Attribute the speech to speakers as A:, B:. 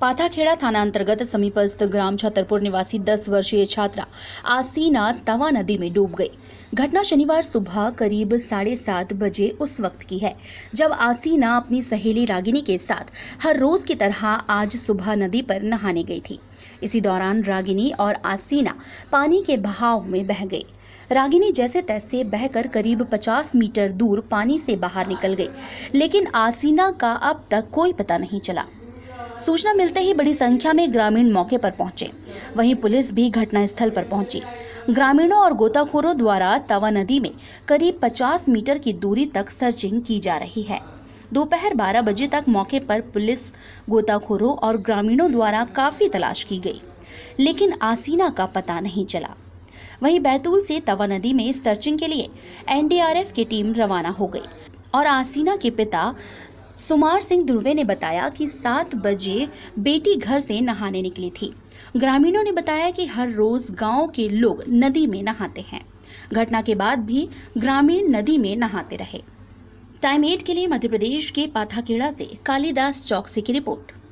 A: पाथाखेड़ा थाना अंतर्गत समीपस्थ ग्राम छतरपुर निवासी दस वर्षीय छात्रा आसीना तवा नदी में डूब गई घटना शनिवार सुबह करीब साढ़े सात बजे उस वक्त की है जब आसीना अपनी सहेली रागिनी के साथ हर रोज की तरह आज सुबह नदी पर नहाने गई थी इसी दौरान रागिनी और आसीना पानी के बहाव में बह गई रागिनी जैसे तैसे बहकर करीब 50 मीटर दूर पानी से बाहर निकल गई लेकिन आसीना का अब तक कोई पता नहीं चला सूचना मिलते ही बड़ी संख्या में ग्रामीण मौके पर पहुंचे वहीं पुलिस भी घटनास्थल पर पहुंची ग्रामीणों और गोताखोरों द्वारा तवा नदी में करीब 50 मीटर की दूरी तक सर्चिंग की जा रही है दोपहर 12 बजे तक मौके पर पुलिस गोताखोरों और ग्रामीणों द्वारा काफ़ी तलाश की गई लेकिन आसीना का पता नहीं चला वहीं बैतूल से तवा नदी में सर्चिंग के लिए एनडीआरएफ की टीम रवाना हो गई और आसीना के पिता सुमार सिंह दुर्वे ने बताया कि सात बजे बेटी घर से नहाने निकली थी ग्रामीणों ने बताया कि हर रोज गांव के लोग नदी में नहाते हैं घटना के बाद भी ग्रामीण नदी में नहाते रहे टाइम एट के लिए मध्य प्रदेश के पाथाखेड़ा से कालीदास चौकसी की रिपोर्ट